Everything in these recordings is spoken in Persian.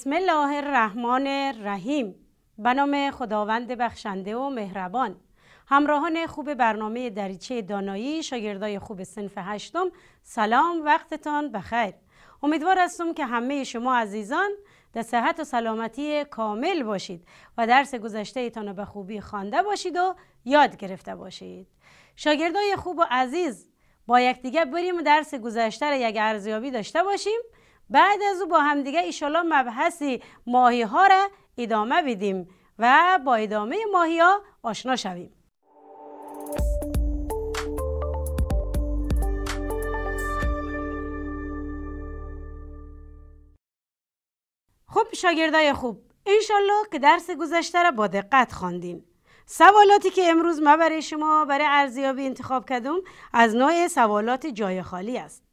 بسم الله الرحمن الرحیم به نام خداوند بخشنده و مهربان همراهان خوب برنامه دریچه دانایی شاگردای خوب سنف هشتم سلام وقتتان بخیر امیدوار هستم که همه شما عزیزان در صحت و سلامتی کامل باشید و درس گذشته ایتان به خوبی خوانده باشید و یاد گرفته باشید شاگردای خوب و عزیز با یکدیگه بریم درس گذشته را یک ارزیابی داشته باشیم بعد از او با همدیگه ایشالا مبحث ماهی ها را ادامه بدیم و با ادامه ماهی ها آشنا شویم خوب شاگردای خوب انشالله که درس گذشته را با دقت خواندین سوالاتی که امروز ما برای شما برای ارزیابی انتخاب کردم از نوع سوالات جای خالی است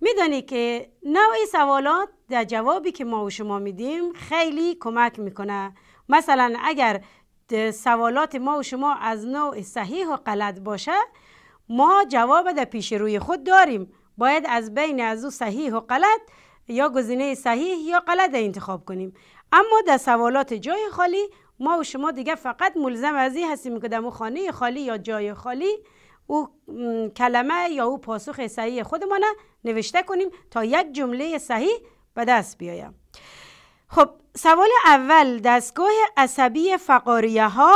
میدانی که نوع سوالات در جوابی که ما و شما میدیم خیلی کمک میکنه مثلا اگر سوالات ما و شما از نوع صحیح و غلط باشه ما جواب در پیش روی خود داریم باید از بین از او صحیح و غلط یا گزینه صحیح یا غلط انتخاب کنیم اما در سوالات جای خالی ما و شما دیگه فقط ملزم از این هستیم که در خانه خالی یا جای خالی او کلمه یا او پاسخ صحیح خودمان نوشته کنیم تا یک جمله صحیح به دست بیایم خب سوال اول دستگاه عصبی فقاریه ها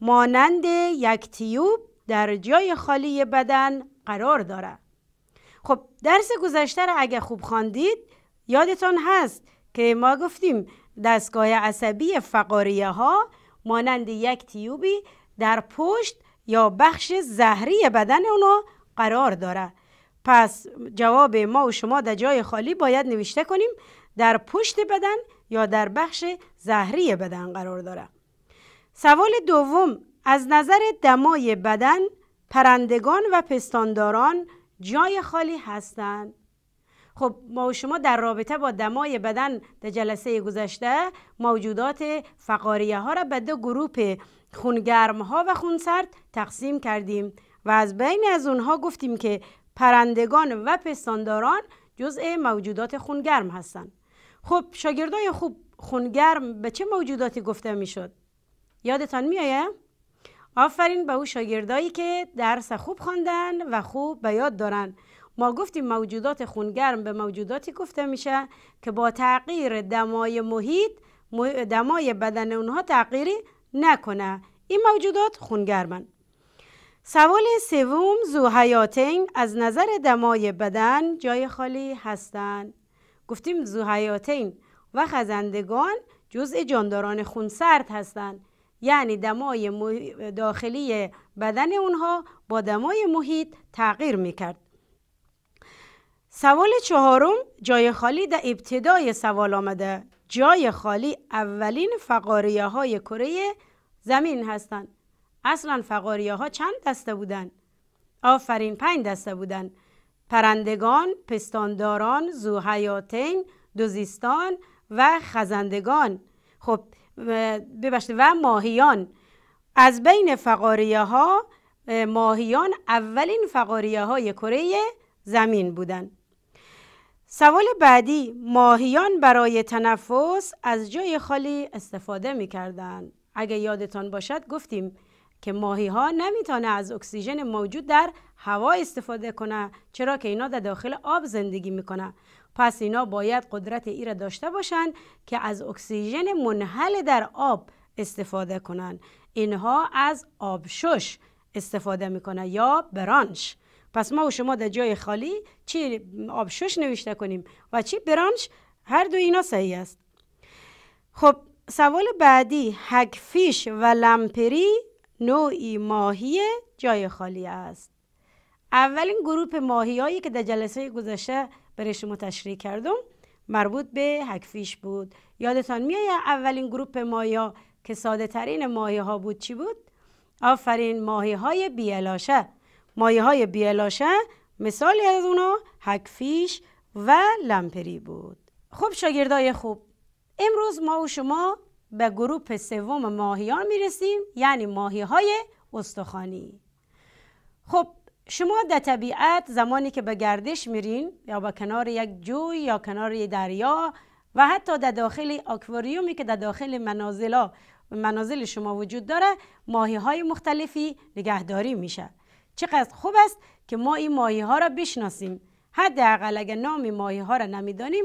مانند یک تیوب در جای خالی بدن قرار داره خب درس گذشته را اگه خوب خواندید یادتان هست که ما گفتیم دستگاه عصبی فقاریه ها مانند یک تیوبی در پشت یا بخش زهری بدن اونو قرار داره پس جواب ما و شما در جای خالی باید نوشته کنیم در پشت بدن یا در بخش زهری بدن قرار داره سوال دوم از نظر دمای بدن پرندگان و پستانداران جای خالی هستند خب ما و شما در رابطه با دمای بدن در جلسه گذشته موجودات فقاریه ها را به دو گروه خونگرم ها و خونسرد تقسیم کردیم و از بین از اونها گفتیم که پرندگان و پستانداران جزء موجودات خونگرم هستند خب شاگردای خوب خونگرم به چه موجوداتی گفته میشد یادتان میاد؟ آفرین به او شاگردایی که درس خوب خواندن و خوب به یاد دارن ما گفتیم موجودات خونگرم به موجوداتی گفته میشه که با تغییر دمای محیط دمای بدن اونها تغییری نکنه این موجودات خونگرمن سوال سوم زوحیاتین از نظر دمای بدن جای خالی هستند گفتیم زوحیاتین و خزندگان جزء جانداران خونسرد هستند یعنی دمای داخلی بدن اونها با دمای محیط تغییر میکرد سوال چهارم جای خالی در ابتدای سوال آمده جای خالی اولین فقاریه های کره زمین هستند. اصلا فقاریه ها چند دسته بودند؟ آفرین پنج دسته بودند. پرندگان، پستانداران، زوحیاتین، دوزیستان و خزندگان. خب ببشت و ماهیان از بین فقاریه ها ماهیان اولین فقاریه های کره زمین بودند. سوال بعدی ماهیان برای تنفس از جای خالی استفاده می کردن. اگه یادتان باشد گفتیم که ماهی ها نمیتونه از اکسیژن موجود در هوا استفاده کنه چرا که اینا در داخل آب زندگی میکنه پس اینا باید قدرت ای را داشته باشند که از اکسیژن منحل در آب استفاده کنند اینها از آبشش استفاده میکنه یا برانش پس ما و شما در جای خالی چی آبشوش نوشته کنیم و چی برانش هر دو اینا صحیح است خب سوال بعدی هکفیش و لمپری نوعی ماهی جای خالی است اولین گروپ ماهیایی که در جلسه گذشته برای شما تشریح کردم مربوط به هکفیش بود یادتان میآید اولین گروه ماهی که ساده ترین ماهی ها بود چی بود؟ آفرین ماهی های بیلاشه مایه های بیلاشه مثالی از اونا هکفیش و لمپری بود خب شاگردای خوب امروز ما و شما به گروپ سوم ماهیان میرسیم یعنی ماهی های استخوانی خب شما در طبیعت زمانی که به گردش میرین یا به کنار یک جوی یا کنار یک دریا و حتی در داخل آکواریومی که در داخل منازل منازل شما وجود داره ماهی های مختلفی نگهداری میشه چقدر خوب است که ما این ماهی ها را بشناسیم حداقل اگر نام ماهی ها را نمیدانیم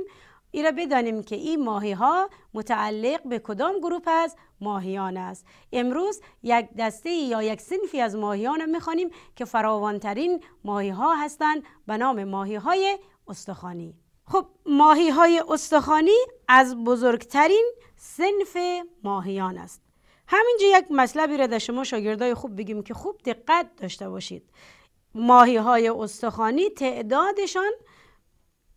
این را بدانیم که این ماهی ها متعلق به کدام گروه از ماهیان است امروز یک دسته یا یک سنفی از ماهیان میخوانیم که فراوانترین ماهی ها هستند به نام ماهی های استخوانی خب ماهی های استخوانی از بزرگترین سنف ماهیان است همینجا یک مسئله را در شما شاگردای خوب بگیم که خوب دقت داشته باشید ماهی های استخوانی تعدادشان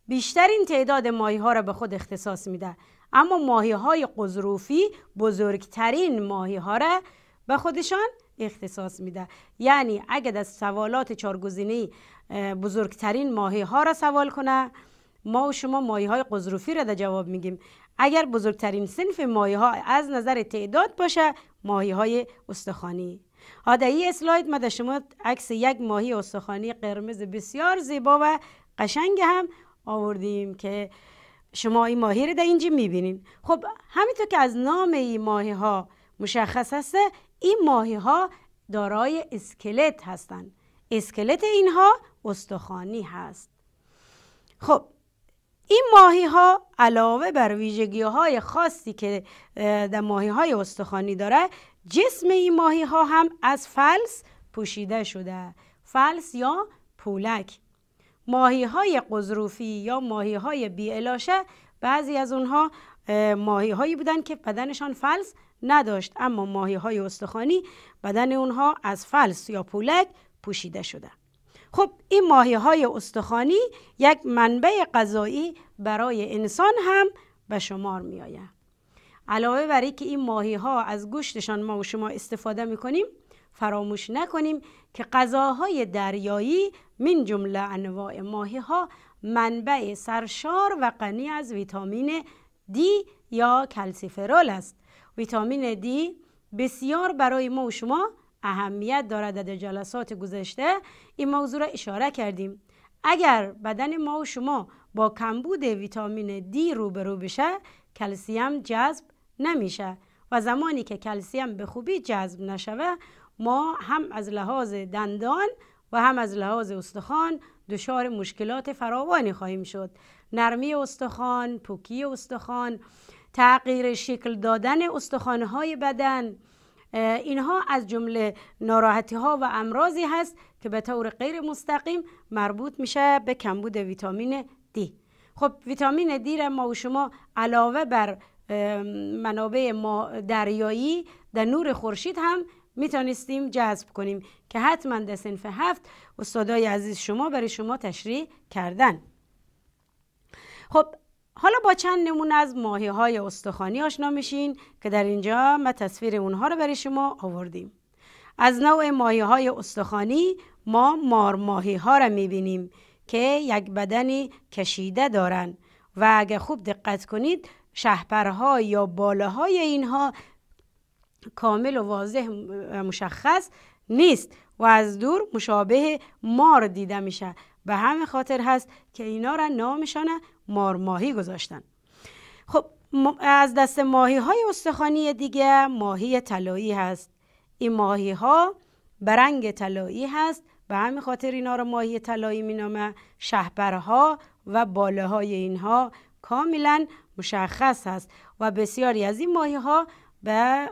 بیشترین تعداد ماهی ها را به خود اختصاص میده اما ماهی های قذروفی بزرگترین ماهی ها را به خودشان اختصاص میده یعنی اگر از سوالات چارگزینی بزرگترین ماهی ها را سوال کنه ما و شما ماهی های را در جواب میگیم اگر بزرگترین صنف ماهی ها از نظر تعداد باشه ماهی های استخوانی ها در این اسلاید ما در شما عکس یک ماهی استخوانی قرمز بسیار زیبا و قشنگ هم آوردیم که شما این ماهی رو در اینجا میبینین خب همینطور که از نام این ماهی ها مشخص است این ماهی ها دارای اسکلت هستند اسکلت اینها استخوانی هست خب این ماهی ها علاوه بر ویژگی های خاصی که در ماهی های استخوانی داره جسم این ماهی ها هم از فلس پوشیده شده فلس یا پولک ماهی های قذروفی یا ماهی های بیالاشه بعضی از اونها ماهی هایی بودن که بدنشان فلس نداشت اما ماهی های استخوانی بدن اونها از فلس یا پولک پوشیده شده خب این ماهی های استخوانی یک منبع غذایی برای انسان هم به شمار می علاوه بر اینکه این ماهی ها از گوشتشان ما و شما استفاده می کنیم فراموش نکنیم که غذاهای دریایی من جمله انواع ماهی ها منبع سرشار و غنی از ویتامین دی یا کلسیفرول است ویتامین دی بسیار برای ما و شما اهمیت دارد در جلسات گذشته این موضوع را اشاره کردیم اگر بدن ما و شما با کمبود ویتامین دی روبرو بشه کلسیم جذب نمیشه و زمانی که کلسیم به خوبی جذب نشوه ما هم از لحاظ دندان و هم از لحاظ استخوان دچار مشکلات فراوانی خواهیم شد نرمی استخوان، پوکی استخوان، تغییر شکل دادن استخوانهای بدن اینها از جمله ناراحتی ها و امراضی هست که به طور غیر مستقیم مربوط میشه به کمبود ویتامین دی خب ویتامین دی را ما و شما علاوه بر منابع دریایی در نور خورشید هم میتونستیم جذب کنیم که حتما در سنف هفت استادای عزیز شما برای شما تشریح کردن خب حالا با چند نمونه از ماهی های استخوانی آشنا میشین که در اینجا ما تصویر اونها رو برای شما آوردیم از نوع ماهی های استخوانی ما مار ماهی ها رو میبینیم که یک بدنی کشیده دارن و اگه خوب دقت کنید شهپرها یا باله های اینها کامل و واضح مشخص نیست و از دور مشابه مار دیده میشه به همه خاطر هست که اینا را نامشان مارماهی گذاشتن خب از دست ماهی های استخانی دیگه ماهی طلایی هست این ماهی ها رنگ طلایی هست به همین خاطر اینا رو ماهی طلایی مینامه شهبرها و باله های اینها کاملا مشخص هست و بسیاری از این ماهی ها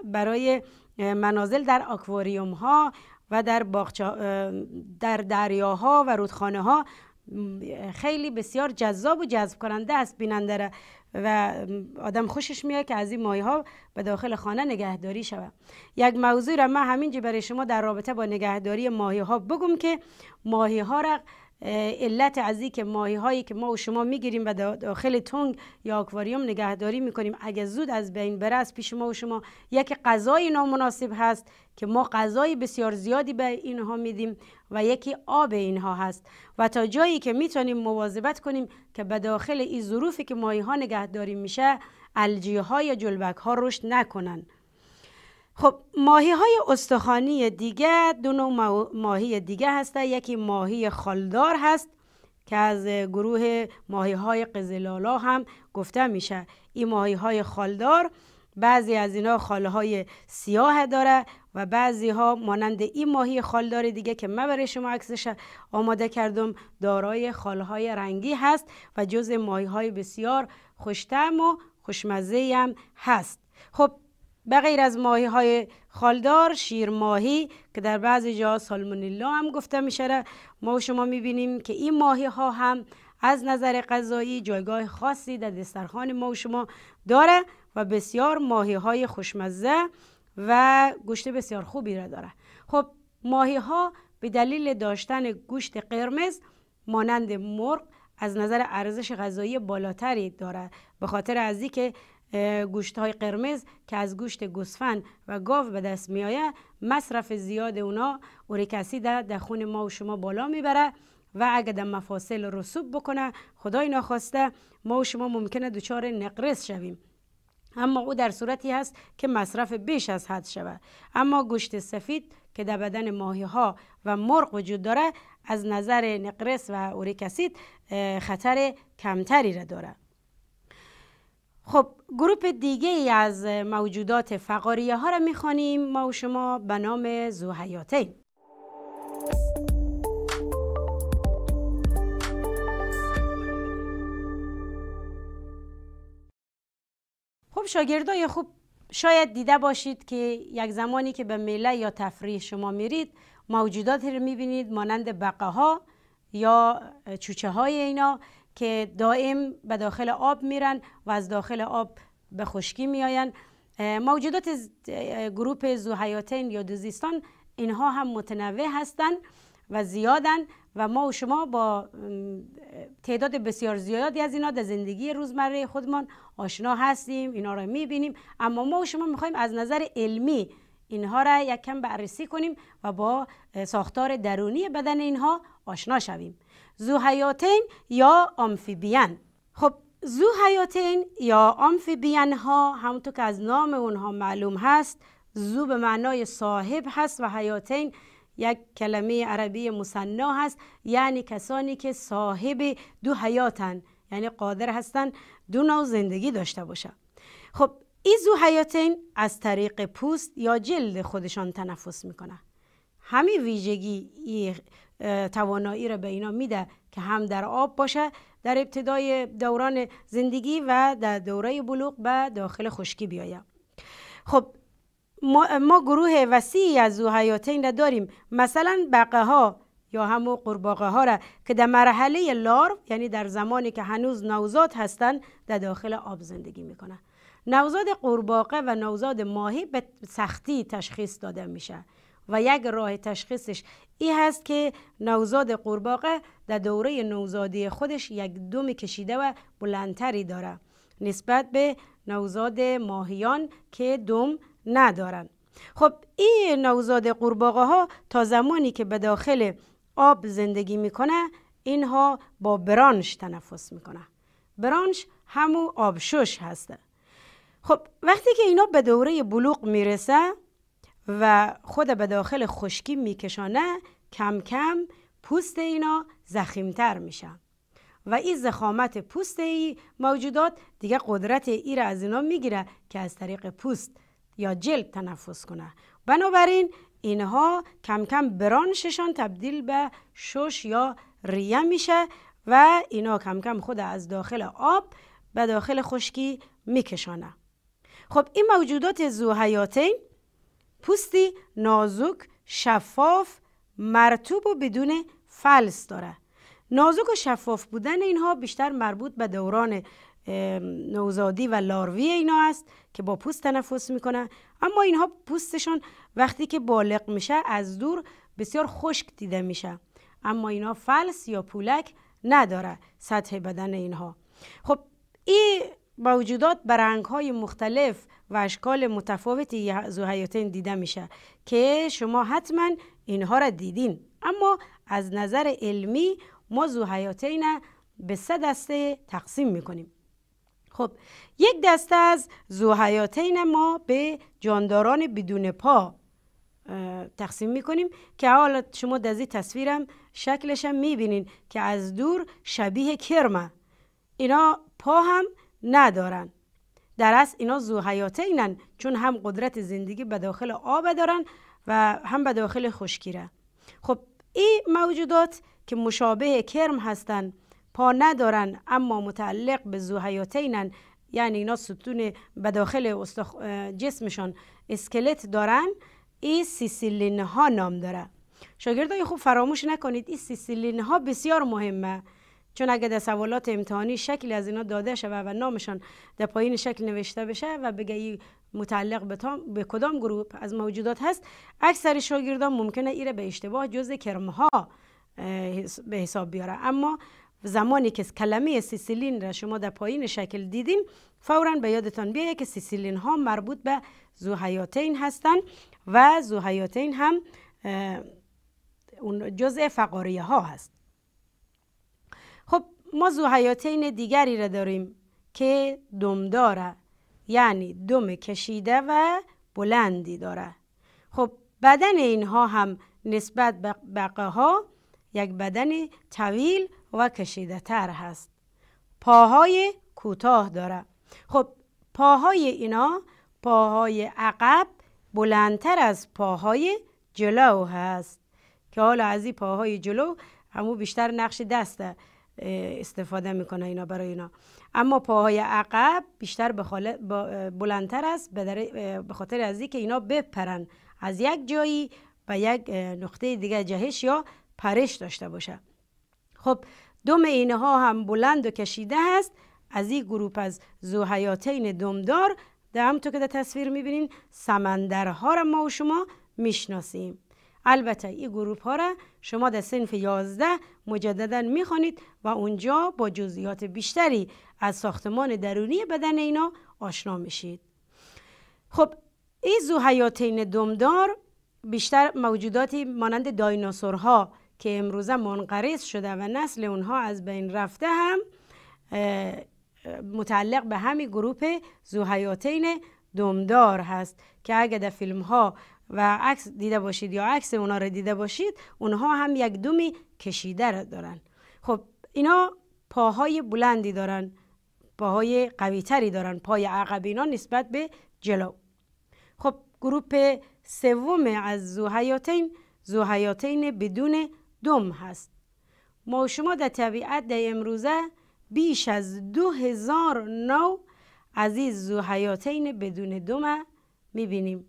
برای منازل در آکواریوم ها و در, در دریاها و رودخانه ها خیلی بسیار جذاب و جذب کننده است بیننده و آدم خوشش میاد که از این مایه ها به داخل خانه نگهداری شود یک موضوع را من همینجا برای شما در رابطه با نگهداری ماهی ها بگم که ماهی ها را علت از که ماهی هایی که ما و شما میگیریم و داخل تنگ یا آکواریوم نگهداری میکنیم اگه زود از بین بره از پیش ما و شما یک غذای نامناسب هست که ما غذای بسیار زیادی به اینها میدیم و یکی آب اینها هست و تا جایی که میتونیم مواظبت کنیم که به داخل این ظروفی که ماهی ها نگهداری میشه الجی ها یا جلبک ها رشد نکنن خب ماهی های استخوانی دیگه دو نوع ماهی دیگه هسته یکی ماهی خالدار هست که از گروه ماهی های قزلالا هم گفته میشه این ماهی های خالدار بعضی از اینا خاله های سیاه داره و بعضی ها مانند این ماهی خالدار دیگه که من برای شما عکسش آماده کردم دارای خاله های رنگی هست و جز ماهی های بسیار خوشتم و خوشمزه هم هست خب به غیر از ماهی های خالدار شیر ماهی که در بعض جا سالمونیلا هم گفته میشه ما و شما میبینیم که این ماهی ها هم از نظر غذایی جایگاه خاصی در دسترخان ما و شما داره و بسیار ماهی های خوشمزه و گوشت بسیار خوبی را داره خب ماهی ها به دلیل داشتن گوشت قرمز مانند مرغ از نظر ارزش غذایی بالاتری داره به خاطر از که گوشت های قرمز که از گوشت گوسفند و گاو به دست می آید مصرف زیاد اونا اوریکاسید در خون ما و شما بالا میبره و اگر در مفاصل رسوب بکنه خدای نخواسته ما و شما ممکنه دچار نقرس شویم اما او در صورتی هست که مصرف بیش از حد شود اما گوشت سفید که در بدن ماهی ها و مرغ وجود داره از نظر نقرس و اوریکاسید خطر کمتری را داره خب گروپ دیگه ای از موجودات فقاریه ها را میخوانیم ما و شما به نام زوحیاتین خب شاگردای خوب شاید دیده باشید که یک زمانی که به میله یا تفریح شما میرید موجوداتی رو میبینید مانند بقه ها یا چوچه های اینا که دائم به داخل آب میرن و از داخل آب به خشکی میآیند موجودات گروپ زوحیاتین یا دوزیستان اینها هم متنوع هستند و زیادن و ما و شما با تعداد بسیار زیادی از اینا در زندگی روزمره خودمان آشنا هستیم اینا را میبینیم اما ما و شما میخوایم از نظر علمی اینها را یک کم بررسی کنیم و با ساختار درونی بدن اینها آشنا شویم زوحیاتین یا آمفیبین خب زوحیاتین یا آمفیبین ها همونطور که از نام اونها معلوم هست زو به معنای صاحب هست و حیاتین یک کلمه عربی مصنا هست یعنی کسانی که صاحب دو حیاتن یعنی قادر هستند دو نوع زندگی داشته باشن خب این زو حیاتین از طریق پوست یا جلد خودشان تنفس میکنن همین ویژگی توانایی را به اینا میده که هم در آب باشه در ابتدای دوران زندگی و در دوره بلوغ به داخل خشکی بیایه خب ما, ما گروه وسیعی از حیاتین را داریم مثلا بقه ها یا همو قرباقه ها را که در مرحله لار یعنی در زمانی که هنوز نوزاد هستند در داخل آب زندگی میکنن نوزاد قورباغه و نوزاد ماهی به سختی تشخیص داده میشه و یک راه تشخیصش ای هست که نوزاد قورباغه در دوره نوزادی خودش یک دوم کشیده و بلندتری داره نسبت به نوزاد ماهیان که دوم ندارن خب این نوزاد قورباغه ها تا زمانی که به داخل آب زندگی میکنه اینها با برانش تنفس میکنه برانش همو آبشوش هسته خب وقتی که اینا به دوره بلوغ میرسه و خود به داخل خشکی میکشانه کم کم پوست اینا زخیمتر میشه و این زخامت پوست ای موجودات دیگه قدرت ای را از اینا میگیره که از طریق پوست یا جلب تنفس کنه بنابراین اینها کم کم برانششان تبدیل به شش یا ریه میشه و اینا کم کم خود از داخل آب به داخل خشکی میکشانه خب این موجودات زوحیاتین پوستی نازک شفاف مرتوب و بدون فلس داره نازک و شفاف بودن اینها بیشتر مربوط به دوران نوزادی و لاروی اینا است که با پوست تنفس میکنن اما اینها پوستشان وقتی که بالغ میشه از دور بسیار خشک دیده میشه اما اینها فلس یا پولک نداره سطح بدن اینها خب این موجودات به رنگ های مختلف و اشکال متفاوتی زوحیاتین دیده میشه که شما حتما اینها را دیدین اما از نظر علمی ما زوحیاتین به سه دسته تقسیم میکنیم خب یک دسته از زوحیاتین ما به جانداران بدون پا تقسیم میکنیم که حالا شما در این تصویرم شکلش هم میبینین که از دور شبیه کرمه اینا پا هم ندارن در از اینا اینن چون هم قدرت زندگی به داخل آب دارن و هم به داخل خشکیره خب این موجودات که مشابه کرم هستن پا ندارن اما متعلق به اینن یعنی اینا ستون به داخل استخ... جسمشان اسکلت دارن این سیسیلین ها نام داره شاگردای خوب فراموش نکنید این سیسیلین ها بسیار مهمه چون اگر در سوالات امتحانی شکلی از اینا داده شود و نامشان در پایین شکل نوشته بشه و بگه متعلق به, به کدام گروه از موجودات هست اکثر شاگردان ممکنه ایره به اشتباه جز کرمها به حساب بیاره اما زمانی که کلمه سیسیلین را شما در پایین شکل دیدیم فورا به یادتان بیایه که سیسیلین ها مربوط به زوحیاتین هستند و زوحیاتین هم جزء فقاریه ها هست خب ما زوحیاتین دیگری را داریم که دم داره یعنی دم کشیده و بلندی داره خب بدن اینها هم نسبت به بقه ها یک بدن طویل و کشیده تر هست پاهای کوتاه داره خب پاهای اینا پاهای عقب بلندتر از پاهای جلو هست که حالا از این پاهای جلو همو بیشتر نقش دسته استفاده میکنه اینا برای اینا اما پاهای عقب بیشتر بلندتر است به خاطر از که اینا بپرن از یک جایی به یک نقطه دیگه جهش یا پرش داشته باشه خب دم اینها ها هم بلند و کشیده است از این گروپ از زوحیاتین دمدار در همطور که در تصویر میبینین سمندرها را ما و شما میشناسیم البته این گروپ ها را شما در سنف 11 مجددا میخوانید و اونجا با جزئیات بیشتری از ساختمان درونی بدن اینا آشنا میشید خب این زوحیاتین دمدار بیشتر موجوداتی مانند دایناسورها که امروزه منقرض شده و نسل اونها از بین رفته هم متعلق به همین گروه زوحیاتین دمدار هست که اگر در فیلم ها و عکس دیده باشید یا عکس اونا رو دیده باشید اونها هم یک دومی کشیده دارن خب اینا پاهای بلندی دارن پاهای قویتری دارن پای عقب نسبت به جلو خب گروپ سوم از زوحیاتین زوحیاتین بدون دم هست ما شما در طبیعت در امروزه بیش از دو هزار نو از این زوحیاتین بدون دم میبینیم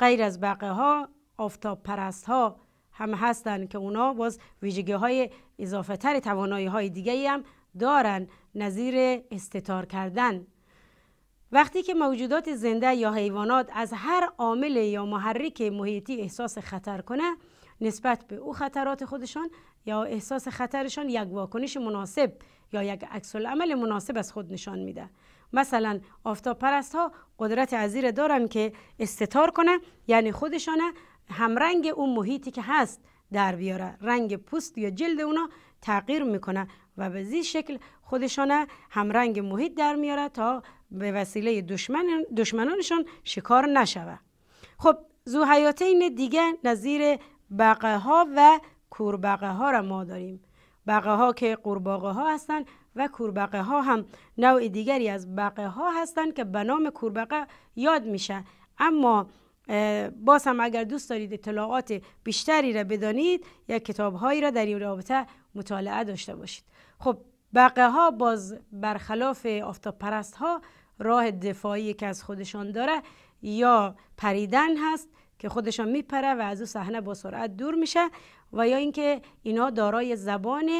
غیر از بقیه ها آفتاب پرست ها هم هستند که اونا باز ویژگی های اضافه تر توانایی های دیگه هم دارن نظیر استتار کردن وقتی که موجودات زنده یا حیوانات از هر عامل یا محرک محیطی احساس خطر کنه نسبت به او خطرات خودشان یا احساس خطرشان یک واکنش مناسب یا یک عکس عمل مناسب از خود نشان میده مثلا آفتاب پرست ها قدرت عزیز دارن که استتار کنه یعنی هم رنگ اون محیطی که هست در بیاره رنگ پوست یا جلد اونا تغییر میکنه و به زی شکل خودشان رنگ محیط در میاره تا به وسیله دشمن دشمنانشان شکار نشوه خب حیاتین دیگه نظیر بقه ها و کوربقه ها را ما داریم بقه ها که قورباغه ها هستند و کوربقه ها هم نوع دیگری از بقه ها هستند که به نام کوربقه یاد میشه اما باز هم اگر دوست دارید اطلاعات بیشتری را بدانید یا کتاب هایی را در این رابطه مطالعه داشته باشید خب بقه ها باز برخلاف آفتاب ها راه دفاعی که از خودشان داره یا پریدن هست که خودشان میپره و از او صحنه با سرعت دور میشه و یا اینکه اینا دارای زبان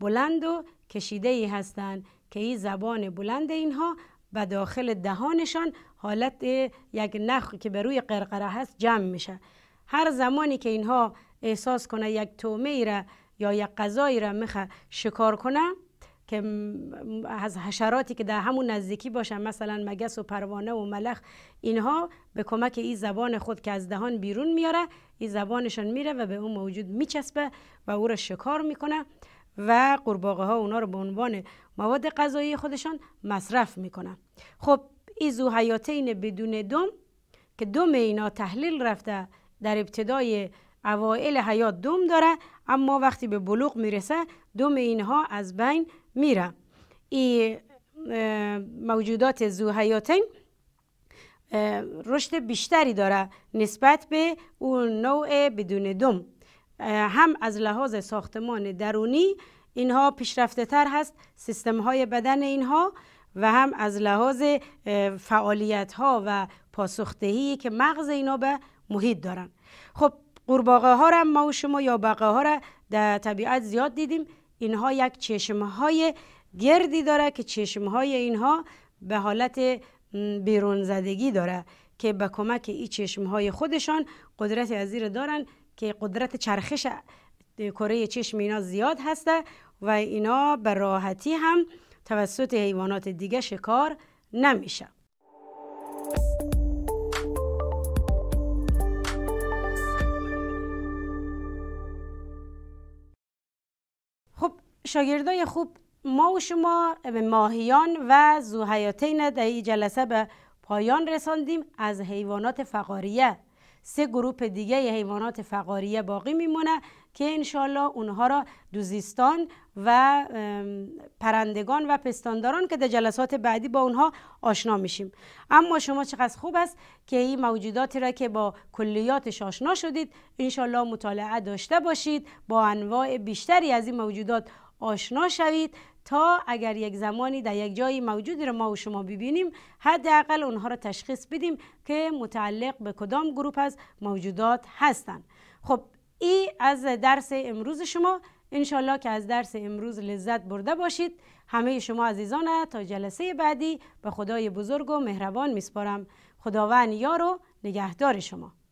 بلند و کشیده ای هستند که این زبان بلند اینها و داخل دهانشان حالت یک نخ که به روی قرقره هست جمع میشه هر زمانی که اینها احساس کنه یک تومه ای را یا یک غذایی را میخه شکار کنه که از حشراتی که در همون نزدیکی باشن مثلا مگس و پروانه و ملخ اینها به کمک این زبان خود که از دهان بیرون میاره این زبانشان میره و به اون موجود میچسبه و او را شکار میکنه و قرباقه ها اونا رو به عنوان مواد غذایی خودشان مصرف میکنن خب این زوحیاتین بدون دم که دم اینا تحلیل رفته در ابتدای اوائل حیات دم داره اما وقتی به بلوغ میرسه دم اینها از بین میره این موجودات زوحیاتین رشد بیشتری داره نسبت به اون نوع بدون دم هم از لحاظ ساختمان درونی اینها پیشرفته تر هست سیستم های بدن اینها و هم از لحاظ فعالیت ها و پاسخدهی که مغز اینا به محیط دارن خب قورباغه ها را ما و شما یا بقه ها را در طبیعت زیاد دیدیم اینها یک چشمه های گردی داره که چشمه های اینها به حالت بیرون زدگی داره که به کمک این چشمه های خودشان قدرت از دارن که قدرت چرخش کره چشم اینا زیاد هسته و اینا به راحتی هم توسط حیوانات دیگه شکار نمیشه خب شاگردای خوب ما و شما به ماهیان و زوحیاتین در این جلسه به پایان رساندیم از حیوانات فقاریه سه گروپ دیگه حیوانات فقاریه باقی میمونه که انشالله اونها را دوزیستان و پرندگان و پستانداران که در جلسات بعدی با اونها آشنا میشیم اما شما چقدر خوب است که این موجوداتی را که با کلیاتش آشنا شدید انشالله مطالعه داشته باشید با انواع بیشتری از این موجودات آشنا شوید تا اگر یک زمانی در یک جایی موجودی رو ما و شما ببینیم حداقل اونها رو تشخیص بدیم که متعلق به کدام گروپ از موجودات هستند خب ای از درس امروز شما انشالله که از درس امروز لذت برده باشید همه شما عزیزان تا جلسه بعدی به خدای بزرگ و مهربان میسپارم خداوند یار و نگهدار شما